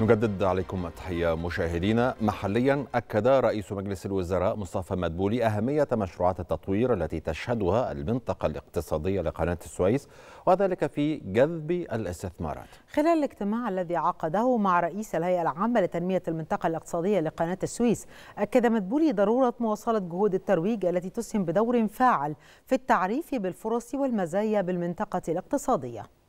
نجدد عليكم التحية مشاهدينا محليا أكد رئيس مجلس الوزراء مصطفى مدبولي أهمية مشروعات التطوير التي تشهدها المنطقة الاقتصادية لقناة السويس وذلك في جذب الاستثمارات خلال الاجتماع الذي عقده مع رئيس الهيئة العامة لتنمية المنطقة الاقتصادية لقناة السويس أكد مدبولي ضرورة مواصلة جهود الترويج التي تسهم بدور فاعل في التعريف بالفرص والمزايا بالمنطقة الاقتصادية